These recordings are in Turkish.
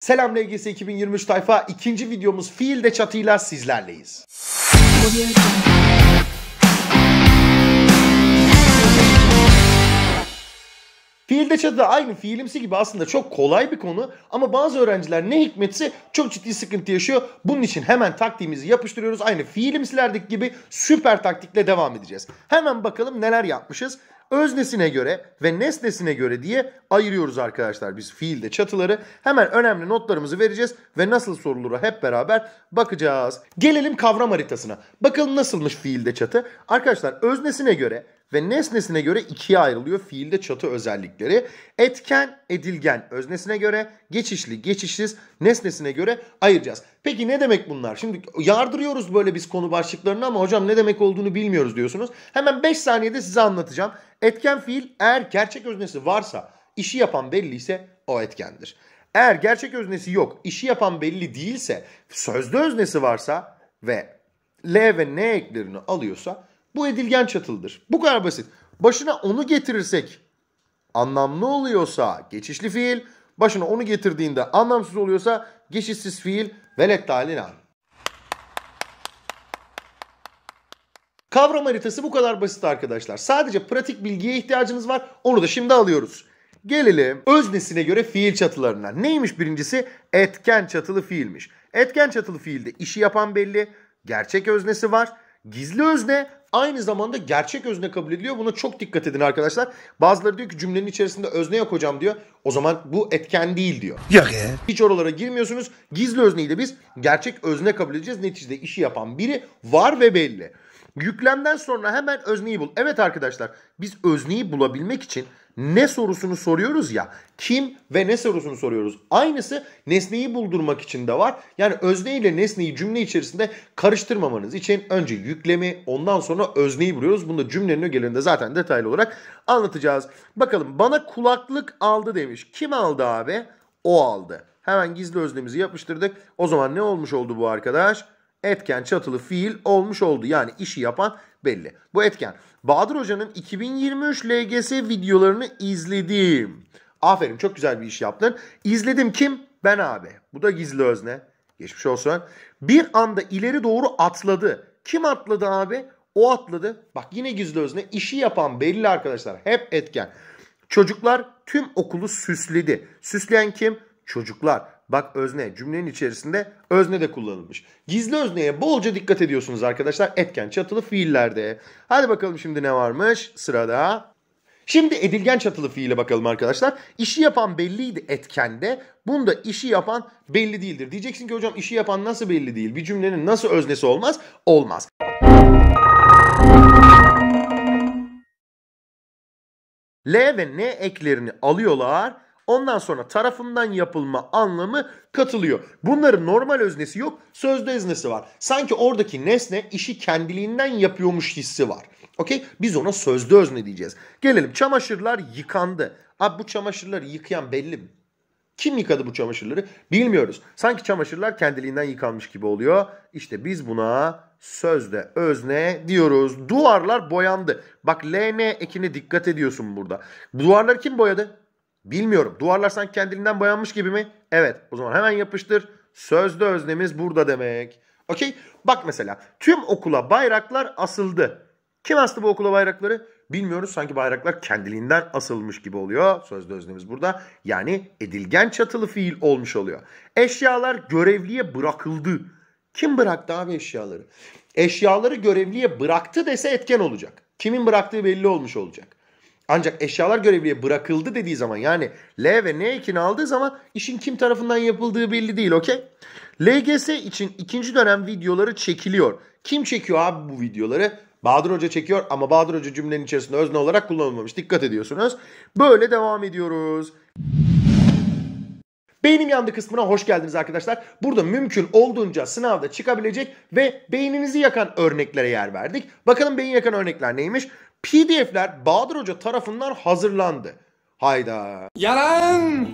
Selam LGS 2023 tayfa. ikinci videomuz fiilde çatıyla sizlerleyiz. Fiilde çatıda aynı fiilimsi gibi aslında çok kolay bir konu ama bazı öğrenciler ne hikmetse çok ciddi sıkıntı yaşıyor. Bunun için hemen taktiğimizi yapıştırıyoruz. Aynı fiilimsilerdik gibi süper taktikle devam edeceğiz. Hemen bakalım neler yapmışız. Öznesine göre ve nesnesine göre diye ayırıyoruz arkadaşlar biz fiilde çatıları. Hemen önemli notlarımızı vereceğiz ve nasıl sorulura hep beraber bakacağız. Gelelim kavram haritasına. Bakalım nasılmış fiilde çatı. Arkadaşlar öznesine göre ve nesnesine göre ikiye ayrılıyor fiilde çatı özellikleri. Etken, edilgen öznesine göre, geçişli, geçişsiz nesnesine göre ayıracağız. Peki ne demek bunlar? Şimdi yardırıyoruz böyle biz konu başlıklarını ama hocam ne demek olduğunu bilmiyoruz diyorsunuz. Hemen 5 saniyede size anlatacağım. Etken fiil eğer gerçek öznesi varsa, işi yapan belliyse o etkendir. Eğer gerçek öznesi yok, işi yapan belli değilse, sözde öznesi varsa ve L ve N eklerini alıyorsa bu edilgen çatıldır. Bu kadar basit. Başına onu getirirsek anlamlı oluyorsa geçişli fiil, başına onu getirdiğinde anlamsız oluyorsa geçişsiz fiil velet talina. Kavram haritası bu kadar basit arkadaşlar. Sadece pratik bilgiye ihtiyacınız var. Onu da şimdi alıyoruz. Gelelim öznesine göre fiil çatılarına. Neymiş birincisi? Etken çatılı fiilmiş. Etken çatılı fiilde işi yapan belli, gerçek öznesi var. Gizli özne aynı zamanda gerçek özne kabul ediliyor. Buna çok dikkat edin arkadaşlar. Bazıları diyor ki cümlenin içerisinde özne yok hocam diyor. O zaman bu etken değil diyor. Yok ya. Hiç oralara girmiyorsunuz. Gizli özneyi de biz gerçek özne kabul edeceğiz. Neticede işi yapan biri var ve belli. Yüklemden sonra hemen özneyi bul. Evet arkadaşlar biz özneyi bulabilmek için ne sorusunu soruyoruz ya. Kim ve ne sorusunu soruyoruz. Aynısı nesneyi buldurmak için de var. Yani özne ile nesneyi cümle içerisinde karıştırmamanız için önce yüklemi ondan sonra sonra özneyi buluyoruz. Bunu da cümlenin ögelerinde zaten detaylı olarak anlatacağız. Bakalım bana kulaklık aldı demiş. Kim aldı abi? O aldı. Hemen gizli öznemizi yapıştırdık. O zaman ne olmuş oldu bu arkadaş? Etken çatılı fiil olmuş oldu. Yani işi yapan belli. Bu etken. Bahadır Hoca'nın 2023 LGS videolarını izledim. Aferin çok güzel bir iş yaptın. İzledim kim? Ben abi. Bu da gizli özne. Geçmiş olsun. Bir anda ileri doğru atladı. Kim atladı abi? O atladı. Bak yine gizli özne işi yapan belli arkadaşlar. Hep etken. Çocuklar tüm okulu süsledi. Süsleyen kim? Çocuklar. Bak özne cümlenin içerisinde özne de kullanılmış. Gizli özneye bolca dikkat ediyorsunuz arkadaşlar. Etken çatılı fiillerde. Hadi bakalım şimdi ne varmış sırada. Şimdi edilgen çatılı fiile bakalım arkadaşlar. İşi yapan belliydi etkende. Bunda işi yapan belli değildir. Diyeceksin ki hocam işi yapan nasıl belli değil? Bir cümlenin nasıl öznesi olmaz? Olmaz. L ve N eklerini alıyorlar. Ondan sonra tarafından yapılma anlamı katılıyor. Bunların normal öznesi yok, sözde öznesi var. Sanki oradaki nesne işi kendiliğinden yapıyormuş hissi var. Okey? Biz ona sözde özne diyeceğiz. Gelelim çamaşırlar yıkandı. Abi bu çamaşırları yıkayan belli mi? Kim yıkadı bu çamaşırları? Bilmiyoruz. Sanki çamaşırlar kendiliğinden yıkanmış gibi oluyor. İşte biz buna sözde özne diyoruz. Duvarlar boyandı. Bak LN ekini dikkat ediyorsun burada. Duvarları kim boyadı? Bilmiyorum. Duvarlar sanki kendiliğinden boyanmış gibi mi? Evet. O zaman hemen yapıştır. Sözde öznemiz burada demek. Okey. Bak mesela tüm okula bayraklar asıldı. Kim astı bu okula bayrakları? Bilmiyoruz. Sanki bayraklar kendiliğinden asılmış gibi oluyor. Sözde öznemiz burada. Yani edilgen çatılı fiil olmuş oluyor. Eşyalar görevliye bırakıldı. Kim bıraktı abi eşyaları? Eşyaları görevliye bıraktı dese etken olacak. Kimin bıraktığı belli olmuş olacak. Ancak eşyalar görevliye bırakıldı dediği zaman yani L ve N ekini aldığı zaman işin kim tarafından yapıldığı belli değil okey? LGS için ikinci dönem videoları çekiliyor. Kim çekiyor abi bu videoları? Bahadır Hoca çekiyor ama Bahadır Hoca cümlenin içerisinde özne olarak kullanılmamış. Dikkat ediyorsunuz. Böyle devam ediyoruz. Beynim yandı kısmına hoş geldiniz arkadaşlar. Burada mümkün olduğunca sınavda çıkabilecek ve beyninizi yakan örneklere yer verdik. Bakalım beyin yakan örnekler neymiş? PDF'ler Bahadır Hoca tarafından hazırlandı. Hayda. Yalan!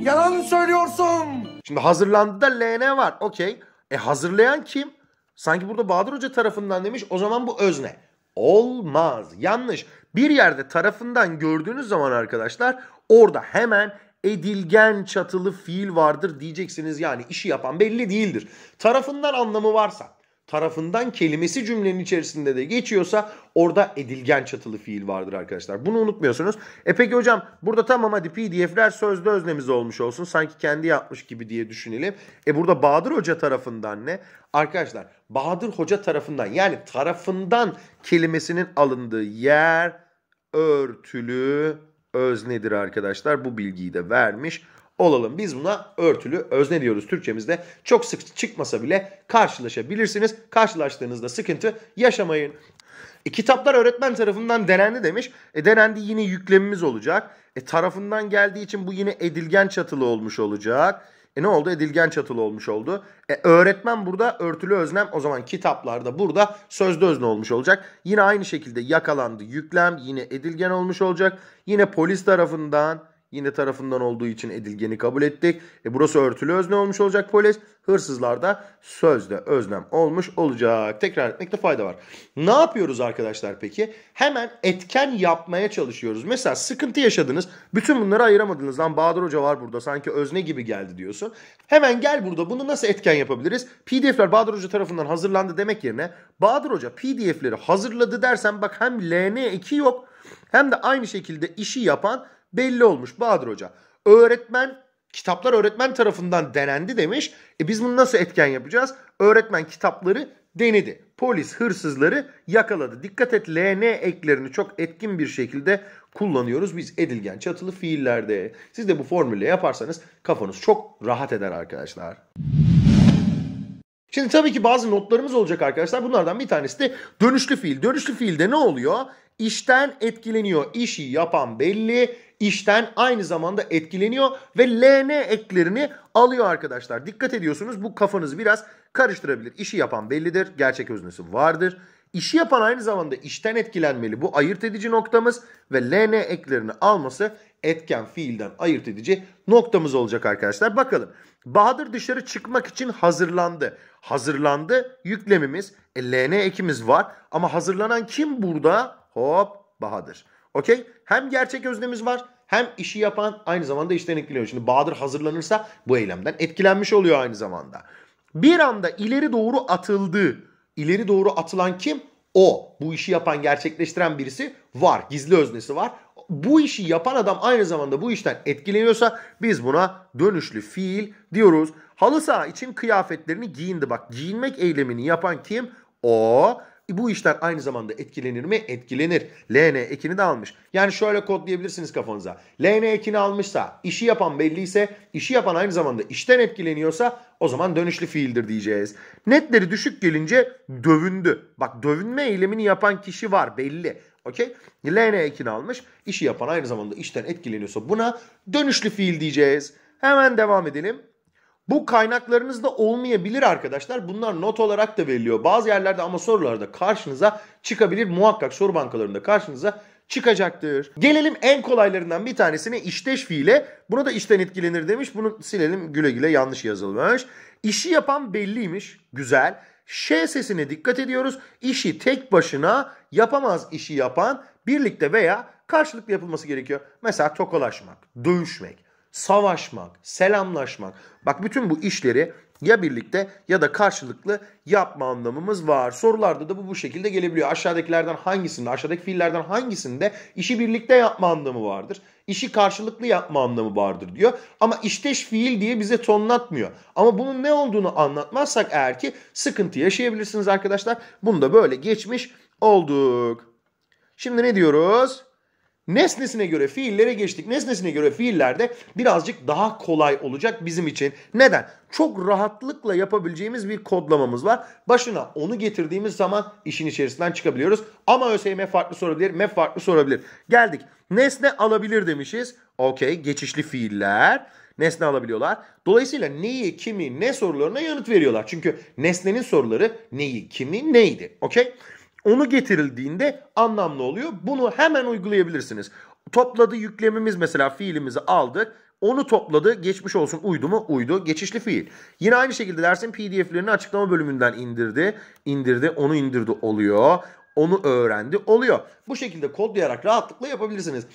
Yalan söylüyorsun. Şimdi hazırlandı da LN var. Okey. E hazırlayan kim? Sanki burada Bahadır Hoca tarafından demiş. O zaman bu özne. Olmaz. Yanlış. Bir yerde tarafından gördüğünüz zaman arkadaşlar orada hemen edilgen çatılı fiil vardır diyeceksiniz. Yani işi yapan belli değildir. Tarafından anlamı varsa, tarafından kelimesi cümlenin içerisinde de geçiyorsa orada edilgen çatılı fiil vardır arkadaşlar. Bunu unutmuyorsunuz. E peki hocam burada tamam hadi pdf'ler sözde öznemiz olmuş olsun. Sanki kendi yapmış gibi diye düşünelim. E burada Bahadır Hoca tarafından ne? Arkadaşlar Bahadır Hoca tarafından yani tarafından kelimesinin alındığı yer örtülü öz nedir arkadaşlar? Bu bilgiyi de vermiş olalım. Biz buna örtülü özne diyoruz Türkçemizde. Çok sık çıkmasa bile karşılaşabilirsiniz. Karşılaştığınızda sıkıntı yaşamayın. E, kitaplar öğretmen tarafından denendi demiş. E, denendi yine yüklemimiz olacak. E, tarafından geldiği için bu yine edilgen çatılı olmuş olacak. E ne oldu? Edilgen çatılı olmuş oldu. E öğretmen burada örtülü öznem o zaman kitaplarda burada sözde özne olmuş olacak. Yine aynı şekilde yakalandı yüklem yine edilgen olmuş olacak. Yine polis tarafından Yine tarafından olduğu için edilgeni kabul ettik. E burası örtülü özne olmuş olacak polis. Hırsızlar da sözde öznem olmuş olacak. Tekrar etmekte fayda var. Ne yapıyoruz arkadaşlar peki? Hemen etken yapmaya çalışıyoruz. Mesela sıkıntı yaşadınız. Bütün bunları ayıramadınız. Lan Bahadır Hoca var burada sanki özne gibi geldi diyorsun. Hemen gel burada bunu nasıl etken yapabiliriz? PDF'ler Bahadır Hoca tarafından hazırlandı demek yerine Bahadır Hoca PDF'leri hazırladı dersen bak hem LN2 yok hem de aynı şekilde işi yapan belli olmuş Bahadır Hoca. Öğretmen kitaplar öğretmen tarafından denendi demiş. E biz bunu nasıl etken yapacağız? Öğretmen kitapları denedi. Polis hırsızları yakaladı. Dikkat et LN eklerini çok etkin bir şekilde kullanıyoruz biz edilgen çatılı fiillerde. Siz de bu formülle yaparsanız kafanız çok rahat eder arkadaşlar. Şimdi tabii ki bazı notlarımız olacak arkadaşlar. Bunlardan bir tanesi de dönüşlü fiil. Dönüşlü fiilde ne oluyor? İşten etkileniyor. İşi yapan belli, işten aynı zamanda etkileniyor ve LN eklerini alıyor arkadaşlar. Dikkat ediyorsunuz bu kafanızı biraz karıştırabilir. İşi yapan bellidir, gerçek öznesi vardır. İşi yapan aynı zamanda işten etkilenmeli bu ayırt edici noktamız ve LN eklerini alması etken fiilden ayırt edici noktamız olacak arkadaşlar. Bakalım Bahadır dışarı çıkmak için hazırlandı. Hazırlandı yüklemimiz e, LN ekimiz var ama hazırlanan kim burada? Hop Bahadır. Okey? Hem gerçek öznemiz var hem işi yapan aynı zamanda işten etkileniyor. Şimdi Bahadır hazırlanırsa bu eylemden etkilenmiş oluyor aynı zamanda. Bir anda ileri doğru atıldı. İleri doğru atılan kim? O. Bu işi yapan, gerçekleştiren birisi var. Gizli öznesi var. Bu işi yapan adam aynı zamanda bu işten etkileniyorsa biz buna dönüşlü fiil diyoruz. Halı saha için kıyafetlerini giyindi. Bak giyinmek eylemini yapan kim? O bu işler aynı zamanda etkilenir mi? Etkilenir. LN ekini de almış. Yani şöyle kodlayabilirsiniz kafanıza. LN ekini almışsa, işi yapan belliyse, işi yapan aynı zamanda işten etkileniyorsa o zaman dönüşlü fiildir diyeceğiz. Netleri düşük gelince dövündü. Bak dövünme eylemini yapan kişi var belli. Okey? LN ekini almış. işi yapan aynı zamanda işten etkileniyorsa buna dönüşlü fiil diyeceğiz. Hemen devam edelim. Bu kaynaklarınızda olmayabilir arkadaşlar. Bunlar not olarak da veriliyor. Bazı yerlerde ama sorularda karşınıza çıkabilir. Muhakkak soru bankalarında karşınıza çıkacaktır. Gelelim en kolaylarından bir tanesine işteş fiile. Buna da işten etkilenir demiş. Bunu silelim güle güle yanlış yazılmış. İşi yapan belliymiş. Güzel. Ş sesine dikkat ediyoruz. İşi tek başına yapamaz işi yapan birlikte veya karşılıklı yapılması gerekiyor. Mesela tokalaşmak, dövüşmek savaşmak, selamlaşmak. Bak bütün bu işleri ya birlikte ya da karşılıklı yapma anlamımız var. Sorularda da bu bu şekilde gelebiliyor. Aşağıdakilerden hangisinde, aşağıdaki fiillerden hangisinde işi birlikte yapma anlamı vardır? İşi karşılıklı yapma anlamı vardır diyor. Ama işteş fiil diye bize tonlatmıyor. Ama bunun ne olduğunu anlatmazsak eğer ki sıkıntı yaşayabilirsiniz arkadaşlar. Bunu da böyle geçmiş olduk. Şimdi ne diyoruz? Nesnesine göre fiillere geçtik. Nesnesine göre fiillerde birazcık daha kolay olacak bizim için. Neden? Çok rahatlıkla yapabileceğimiz bir kodlamamız var. Başına onu getirdiğimiz zaman işin içerisinden çıkabiliyoruz. Ama ÖSYM farklı sorabilir, MEF farklı sorabilir. Geldik. Nesne alabilir demişiz. Okey, geçişli fiiller nesne alabiliyorlar. Dolayısıyla neyi, kimi, ne sorularına yanıt veriyorlar. Çünkü nesnenin soruları neyi, kimi, neydi. Okey? Onu getirildiğinde anlamlı oluyor. Bunu hemen uygulayabilirsiniz. Topladı yüklemimiz mesela fiilimizi aldık. Onu topladı. Geçmiş olsun uydu mu? Uydu. Geçişli fiil. Yine aynı şekilde dersin pdf'lerini açıklama bölümünden indirdi. İndirdi. Onu indirdi oluyor. Onu öğrendi oluyor. Bu şekilde kodlayarak rahatlıkla yapabilirsiniz.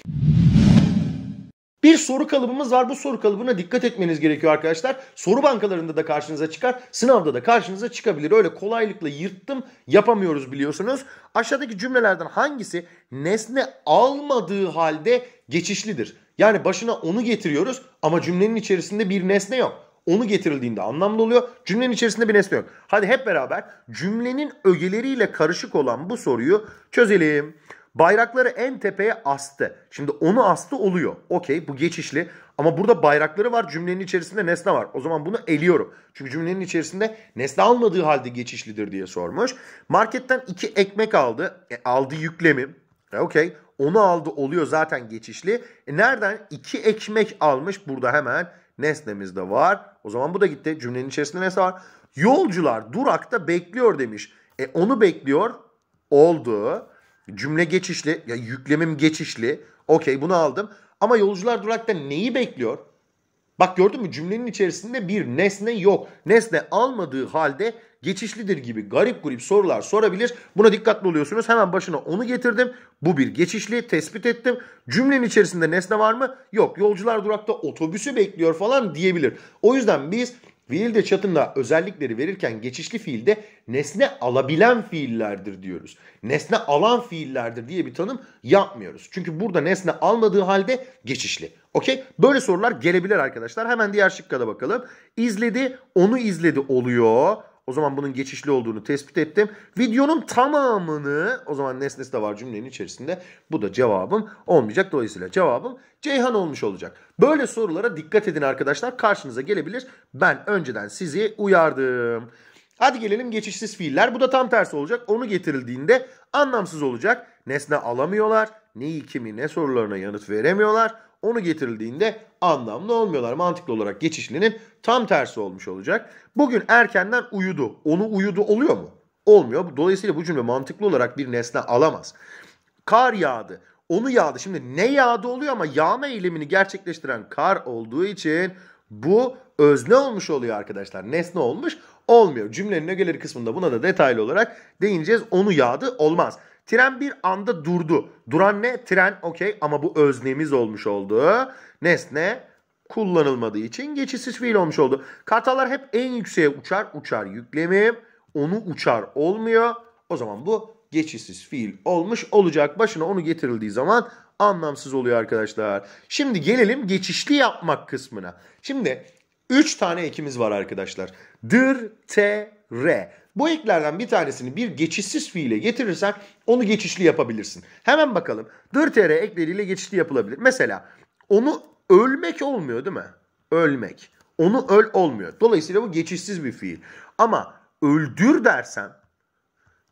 Bir soru kalıbımız var. Bu soru kalıbına dikkat etmeniz gerekiyor arkadaşlar. Soru bankalarında da karşınıza çıkar. Sınavda da karşınıza çıkabilir. Öyle kolaylıkla yırttım yapamıyoruz biliyorsunuz. Aşağıdaki cümlelerden hangisi nesne almadığı halde geçişlidir? Yani başına onu getiriyoruz ama cümlenin içerisinde bir nesne yok. Onu getirildiğinde anlamlı oluyor. Cümlenin içerisinde bir nesne yok. Hadi hep beraber cümlenin ögeleriyle karışık olan bu soruyu çözelim. Bayrakları en tepeye astı. Şimdi onu astı oluyor. Okey bu geçişli. Ama burada bayrakları var cümlenin içerisinde nesne var. O zaman bunu eliyorum. Çünkü cümlenin içerisinde nesne almadığı halde geçişlidir diye sormuş. Marketten iki ekmek aldı. E, aldı yüklemi. E, Okey. Onu aldı oluyor zaten geçişli. E, nereden? iki ekmek almış. Burada hemen nesnemiz de var. O zaman bu da gitti. Cümlenin içerisinde nesne var. Yolcular durakta bekliyor demiş. E onu bekliyor. Oldu. Cümle geçişli. Ya yüklemim geçişli. Okey bunu aldım. Ama yolcular durakta neyi bekliyor? Bak gördün mü cümlenin içerisinde bir nesne yok. Nesne almadığı halde geçişlidir gibi garip grup sorular sorabilir. Buna dikkatli oluyorsunuz. Hemen başına onu getirdim. Bu bir geçişli tespit ettim. Cümlenin içerisinde nesne var mı? Yok. Yolcular durakta otobüsü bekliyor falan diyebilir. O yüzden biz Fiilde çatına özellikleri verirken geçişli fiilde nesne alabilen fiillerdir diyoruz. Nesne alan fiillerdir diye bir tanım yapmıyoruz. Çünkü burada nesne almadığı halde geçişli. Okey? Böyle sorular gelebilir arkadaşlar. Hemen diğer şıkkada bakalım. İzledi, onu izledi oluyor. O zaman bunun geçişli olduğunu tespit ettim. Videonun tamamını o zaman nesnesi de var cümlenin içerisinde. Bu da cevabım olmayacak. Dolayısıyla cevabım Ceyhan olmuş olacak. Böyle sorulara dikkat edin arkadaşlar. Karşınıza gelebilir. Ben önceden sizi uyardım. Hadi gelelim geçişsiz fiiller. Bu da tam tersi olacak. Onu getirildiğinde anlamsız olacak. Nesne alamıyorlar. Neyi kimi ne sorularına yanıt veremiyorlar onu getirildiğinde anlamlı olmuyorlar. Mantıklı olarak geçişlinin tam tersi olmuş olacak. Bugün erkenden uyudu. Onu uyudu oluyor mu? Olmuyor. Dolayısıyla bu cümle mantıklı olarak bir nesne alamaz. Kar yağdı. Onu yağdı. Şimdi ne yağdı oluyor ama yağma eylemini gerçekleştiren kar olduğu için bu özne olmuş oluyor arkadaşlar. Nesne olmuş olmuyor. Cümlenin ögeleri kısmında buna da detaylı olarak değineceğiz. Onu yağdı olmaz. Tren bir anda durdu. Duran ne? Tren okey ama bu öznemiz olmuş oldu. Nesne kullanılmadığı için geçişsiz fiil olmuş oldu. Kartallar hep en yükseğe uçar. Uçar yüklemi. Onu uçar olmuyor. O zaman bu geçişsiz fiil olmuş olacak. Başına onu getirildiği zaman anlamsız oluyor arkadaşlar. Şimdi gelelim geçişli yapmak kısmına. Şimdi 3 tane ekimiz var arkadaşlar. Dır, te, re. Bu eklerden bir tanesini bir geçişsiz fiile getirirsen onu geçişli yapabilirsin. Hemen bakalım. Dırtere ekleriyle geçişli yapılabilir. Mesela onu ölmek olmuyor değil mi? Ölmek. Onu öl olmuyor. Dolayısıyla bu geçişsiz bir fiil. Ama öldür dersen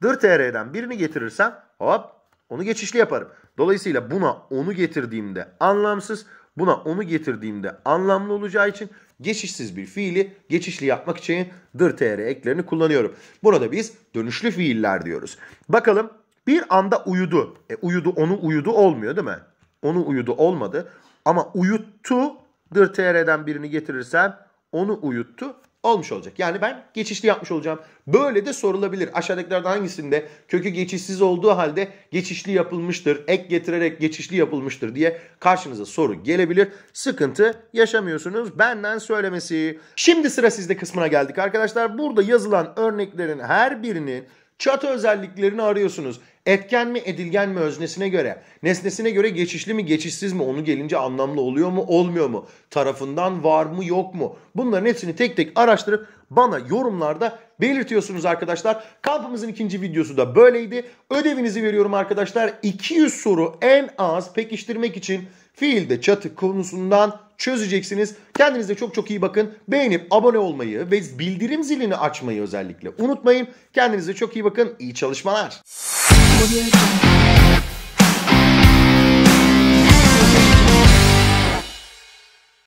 dırter'den birini getirirsen hop onu geçişli yaparım. Dolayısıyla buna onu getirdiğimde anlamsız, buna onu getirdiğimde anlamlı olacağı için Geçişsiz bir fiili geçişli yapmak için dır tr eklerini kullanıyorum. Buna da biz dönüşlü fiiller diyoruz. Bakalım bir anda uyudu. E, uyudu onu uyudu olmuyor değil mi? Onu uyudu olmadı. Ama uyuttu dır tr'den birini getirirsem onu uyuttu olmuş olacak. Yani ben geçişli yapmış olacağım. Böyle de sorulabilir. Aşağıdakilerden hangisinde kökü geçişsiz olduğu halde geçişli yapılmıştır, ek getirerek geçişli yapılmıştır diye karşınıza soru gelebilir. Sıkıntı yaşamıyorsunuz. Benden söylemesi. Şimdi sıra sizde kısmına geldik arkadaşlar. Burada yazılan örneklerin her birinin Çatı özelliklerini arıyorsunuz. Etken mi edilgen mi öznesine göre? Nesnesine göre geçişli mi geçişsiz mi? Onu gelince anlamlı oluyor mu olmuyor mu? Tarafından var mı yok mu? Bunların hepsini tek tek araştırıp bana yorumlarda belirtiyorsunuz arkadaşlar. Kampımızın ikinci videosu da böyleydi. Ödevinizi veriyorum arkadaşlar. 200 soru en az pekiştirmek için fiilde çatı konusundan çözeceksiniz. Kendinize çok çok iyi bakın. Beğenip abone olmayı ve bildirim zilini açmayı özellikle unutmayın. Kendinize çok iyi bakın. İyi çalışmalar.